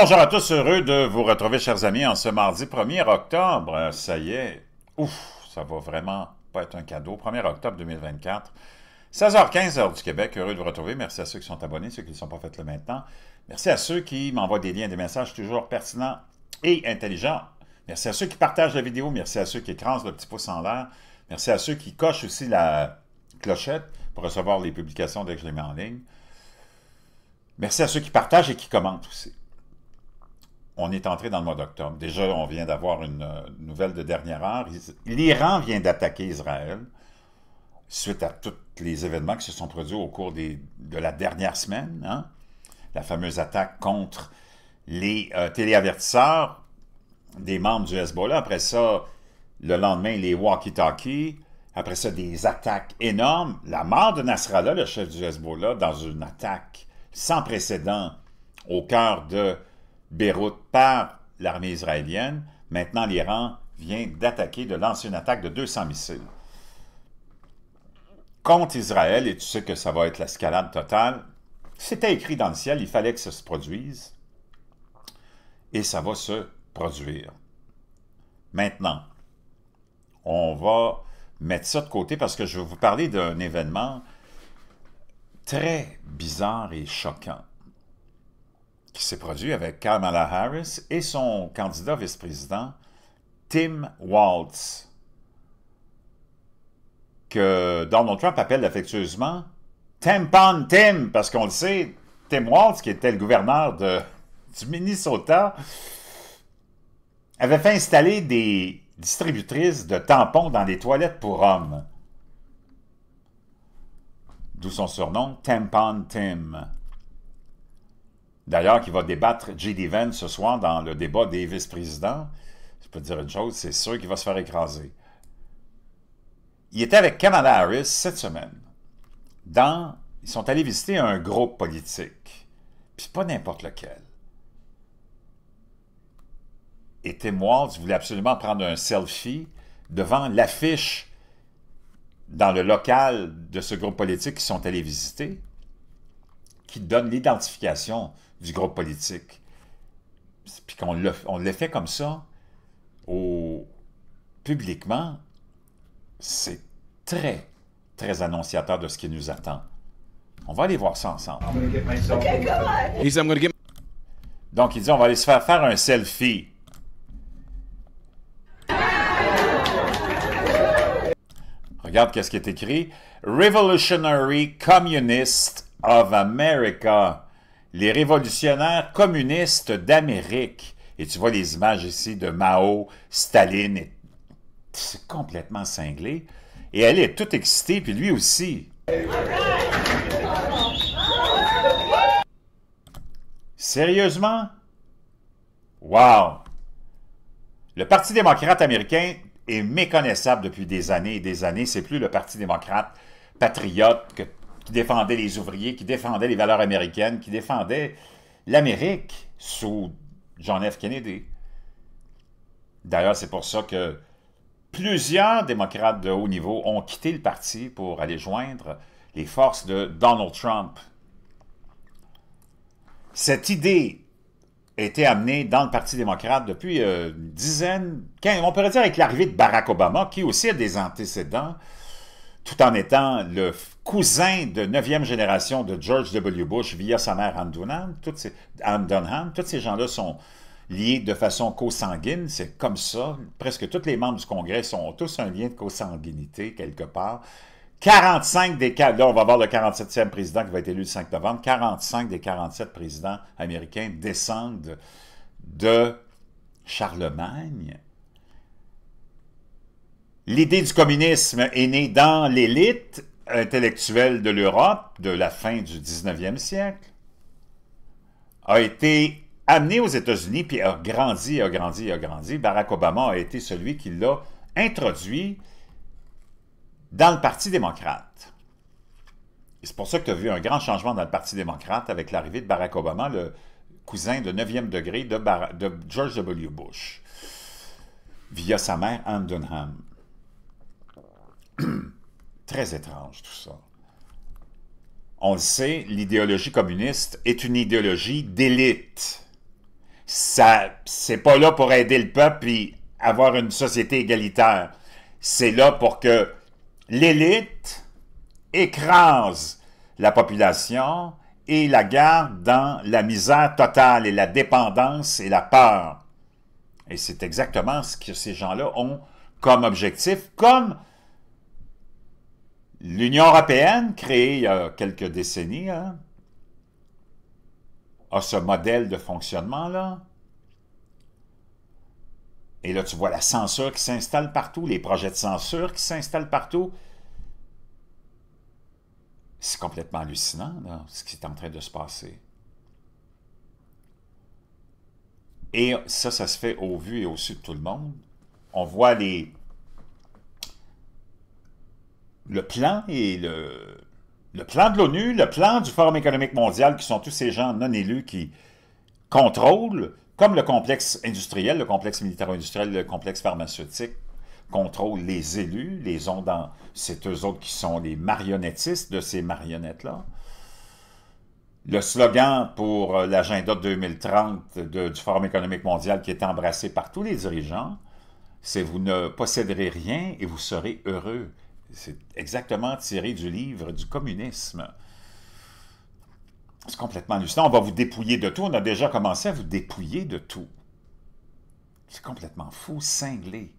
bonjour à tous, heureux de vous retrouver, chers amis, en ce mardi 1er octobre. Euh, ça y est, ouf, ça va vraiment pas être un cadeau. 1er octobre 2024, 16h15, heure du Québec. Heureux de vous retrouver. Merci à ceux qui sont abonnés, ceux qui ne sont pas faits le même temps, Merci à ceux qui m'envoient des liens, des messages toujours pertinents et intelligents. Merci à ceux qui partagent la vidéo. Merci à ceux qui écrasent le petit pouce en l'air. Merci à ceux qui cochent aussi la clochette pour recevoir les publications dès que je les mets en ligne. Merci à ceux qui partagent et qui commentent aussi on est entré dans le mois d'octobre. Déjà, on vient d'avoir une euh, nouvelle de dernière heure. L'Iran vient d'attaquer Israël suite à tous les événements qui se sont produits au cours de la dernière semaine. Hein. La fameuse attaque contre les euh, téléavertisseurs des membres du Hezbollah. Après ça, le lendemain, les walkie-talkies. Après ça, des attaques énormes. La mort de Nasrallah, le chef du Hezbollah, dans une attaque sans précédent au cœur de Beyrouth par l'armée israélienne. Maintenant, l'Iran vient d'attaquer, de lancer une attaque de 200 missiles contre Israël, et tu sais que ça va être l'escalade totale, c'était écrit dans le ciel, il fallait que ça se produise, et ça va se produire. Maintenant, on va mettre ça de côté parce que je vais vous parler d'un événement très bizarre et choquant qui s'est produit avec Kamala Harris et son candidat vice-président, Tim Walz, que Donald Trump appelle affectueusement Tampon Tim, parce qu'on le sait, Tim Waltz, qui était le gouverneur du Minnesota, avait fait installer des distributrices de tampons dans les toilettes pour hommes. D'où son surnom, Tampon Tim. D'ailleurs, qui va débattre J.D. Vance ce soir dans le débat des vice-présidents. Je peux te dire une chose, c'est sûr qu'il va se faire écraser. Il était avec Kamala Harris cette semaine. Dans, ils sont allés visiter un groupe politique. Puis pas n'importe lequel. Et Tim je voulais absolument prendre un selfie devant l'affiche dans le local de ce groupe politique qu'ils sont allés visiter qui donne l'identification du groupe politique. Puis qu'on le, fait comme ça, publiquement, c'est très, très annonciateur de ce qui nous attend. On va aller voir ça ensemble. Donc, il dit, on va aller se faire faire un selfie. Regarde qu'est-ce qui est écrit. Revolutionary Communist of America, les révolutionnaires communistes d'Amérique. Et tu vois les images ici de Mao, Staline, c'est complètement cinglé. Et elle est toute excitée, puis lui aussi. Sérieusement? Wow! Le Parti démocrate américain est méconnaissable depuis des années et des années. C'est plus le Parti démocrate patriote que qui défendait les ouvriers, qui défendait les valeurs américaines, qui défendait l'Amérique sous John F. Kennedy. D'ailleurs, c'est pour ça que plusieurs démocrates de haut niveau ont quitté le parti pour aller joindre les forces de Donald Trump. Cette idée a été amenée dans le Parti démocrate depuis euh, une dizaine, on pourrait dire avec l'arrivée de Barack Obama, qui aussi a des antécédents tout en étant le cousin de neuvième génération de George W. Bush via sa mère Anne Dunham. Toutes ces, tous ces gens-là sont liés de façon consanguine, c'est comme ça. Presque tous les membres du Congrès sont tous un lien de consanguinité quelque part. 45 des... Là, on va voir le 47e président qui va être élu le 5 novembre. 45 des 47 présidents américains descendent de Charlemagne L'idée du communisme est née dans l'élite intellectuelle de l'Europe de la fin du 19e siècle, a été amenée aux États-Unis, puis a grandi, a grandi, a grandi. Barack Obama a été celui qui l'a introduit dans le Parti démocrate. C'est pour ça que tu as vu un grand changement dans le Parti démocrate avec l'arrivée de Barack Obama, le cousin de 9e degré de, de George W. Bush, via sa mère Anne Dunham. Très étrange tout ça. On le sait, l'idéologie communiste est une idéologie d'élite. Ça, c'est pas là pour aider le peuple et avoir une société égalitaire. C'est là pour que l'élite écrase la population et la garde dans la misère totale et la dépendance et la peur. Et c'est exactement ce que ces gens-là ont comme objectif, comme L'Union européenne, créée il y a quelques décennies, hein, a ce modèle de fonctionnement-là. Et là, tu vois la censure qui s'installe partout, les projets de censure qui s'installent partout. C'est complètement hallucinant, ce qui est en train de se passer. Et ça, ça se fait au vu et au su de tout le monde. On voit les le plan le, plan de l'ONU, le plan du Forum économique mondial, qui sont tous ces gens non élus qui contrôlent, comme le complexe industriel, le complexe militaro-industriel, le complexe pharmaceutique, contrôlent les élus, les ont dans... ces eux autres qui sont les marionnettistes de ces marionnettes-là. Le slogan pour euh, l'agenda 2030 du Forum économique mondial qui est embrassé par tous les dirigeants, c'est « Vous ne posséderez rien et vous serez heureux ». C'est exactement tiré du livre du communisme. C'est complètement hallucinant. On va vous dépouiller de tout. On a déjà commencé à vous dépouiller de tout. C'est complètement fou, cinglé.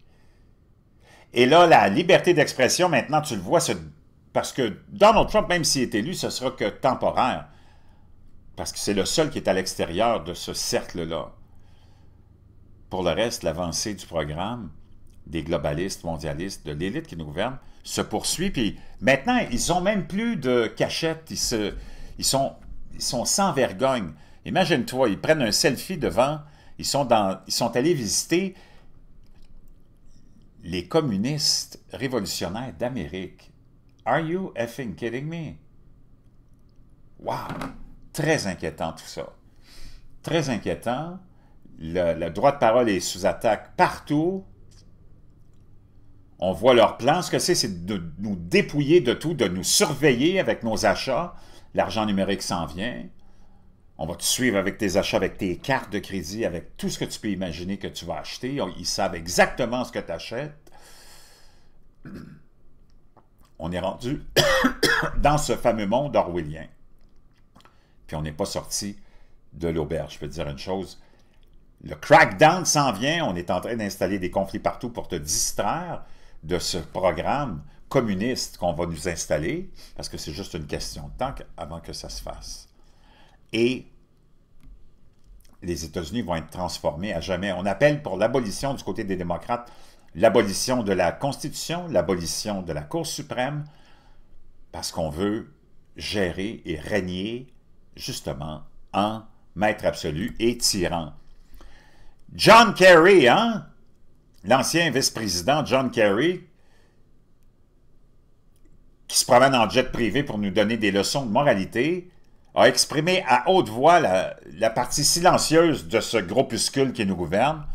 Et là, la liberté d'expression, maintenant, tu le vois, parce que Donald Trump, même s'il est élu, ce sera que temporaire. Parce que c'est le seul qui est à l'extérieur de ce cercle-là. Pour le reste, l'avancée du programme, des globalistes, mondialistes, de l'élite qui nous gouverne, se poursuit. Puis maintenant, ils n'ont même plus de cachette. Ils, se, ils, sont, ils sont sans vergogne. Imagine-toi, ils prennent un selfie devant, ils sont, dans, ils sont allés visiter les communistes révolutionnaires d'Amérique. Are you effing kidding me? Wow! Très inquiétant tout ça. Très inquiétant. Le, le droit de parole est sous attaque partout. On voit leur plan. Ce que c'est, c'est de nous dépouiller de tout, de nous surveiller avec nos achats. L'argent numérique s'en vient. On va te suivre avec tes achats, avec tes cartes de crédit, avec tout ce que tu peux imaginer que tu vas acheter. Ils savent exactement ce que tu achètes. On est rendu dans ce fameux monde orwellien. Puis on n'est pas sorti de l'auberge. Je peux te dire une chose. Le crackdown s'en vient. On est en train d'installer des conflits partout pour te distraire de ce programme communiste qu'on va nous installer, parce que c'est juste une question de temps avant que ça se fasse. Et les États-Unis vont être transformés à jamais. On appelle pour l'abolition du côté des démocrates l'abolition de la Constitution, l'abolition de la Cour suprême, parce qu'on veut gérer et régner justement en maître absolu et tyran. John Kerry, hein? l'ancien vice-président John Kerry, qui se promène en jet privé pour nous donner des leçons de moralité, a exprimé à haute voix la, partie silencieuse de ce groupuscule qui nous gouverne.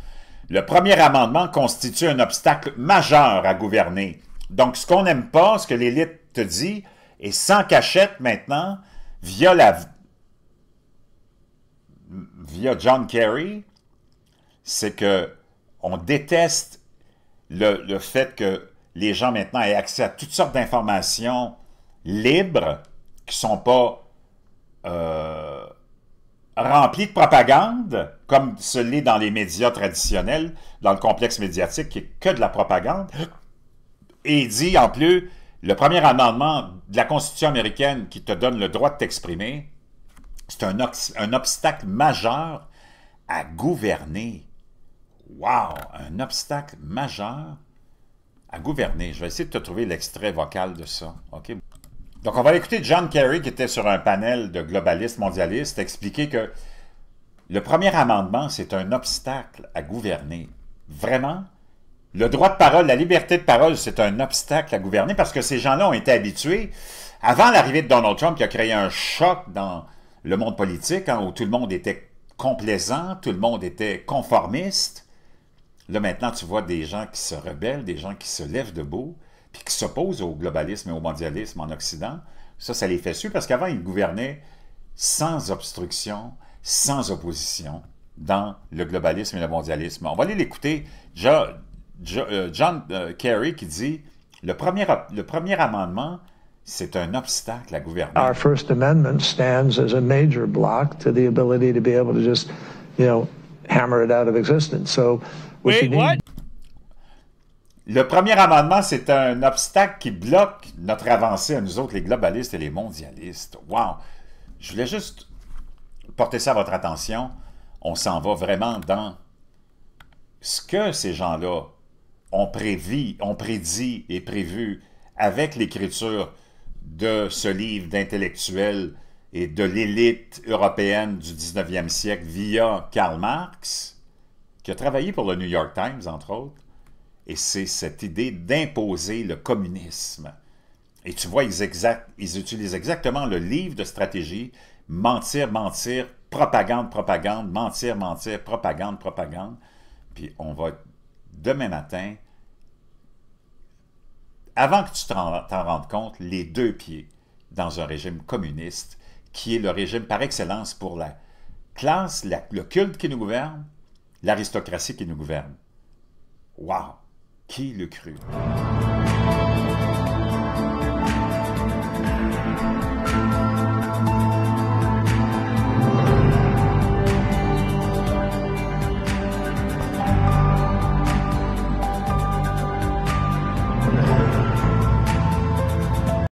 Le premier amendement constitue un obstacle majeur à gouverner. Donc, ce qu'on n'aime pas, ce que l'élite te dit, et sans cachette maintenant, via la via John Kerry, c'est que on déteste le, fait que les gens maintenant aient accès à toutes sortes d'informations libres qui ne sont pas euh, remplies de propagande, comme ce l'est dans les médias traditionnels, dans le complexe médiatique qui est que de la propagande. Et il dit en plus, le premier amendement de la Constitution américaine qui te donne le droit de t'exprimer, c'est un, un obstacle majeur à gouverner. Wow! Un obstacle majeur à gouverner. Je vais essayer de te trouver l'extrait vocal de ça. Donc, on va écouter John Kerry, qui était sur un panel de globalistes mondialistes, expliquer que le premier amendement, c'est un obstacle à gouverner. Vraiment? Le droit de parole, la liberté de parole, c'est un obstacle à gouverner parce que ces gens-là ont été habitués, avant l'arrivée de Donald Trump, qui a créé un choc dans le monde politique, hein, où tout le monde était complaisant, tout le monde était conformiste, Là, maintenant, tu vois des gens qui se rebellent, des gens qui se lèvent debout, puis qui s'opposent au globalisme et au mondialisme en Occident. Ça, ça les fait su parce qu'avant, ils gouvernaient sans obstruction, sans opposition dans le globalisme et le mondialisme. On va aller l'écouter. Euh, John, euh, Kerry qui dit le premier, le premier amendement, c'est un obstacle à gouverner. Our what? Le premier amendement, c'est un obstacle qui bloque notre avancée à nous autres, les globalistes et les mondialistes. Wow! Je voulais juste porter ça à votre attention. On s'en va vraiment dans ce que ces gens-là ont prévu, ont prédit et prévu avec l'écriture de ce livre d'intellectuels et de l'élite européenne du 19e siècle via Karl Marx qui a travaillé pour le New York Times, entre autres, et c'est cette idée d'imposer le communisme. Et tu vois, ils, utilisent exactement le livre de stratégie, mentir, mentir, propagande, propagande, mentir, mentir, propagande, propagande. Puis on va, demain matin, avant que tu t'en rendes compte, les deux pieds dans un régime communiste qui est le régime par excellence pour la classe, le culte qui nous gouverne, l'aristocratie qui nous gouverne. Waouh, Qui le cru?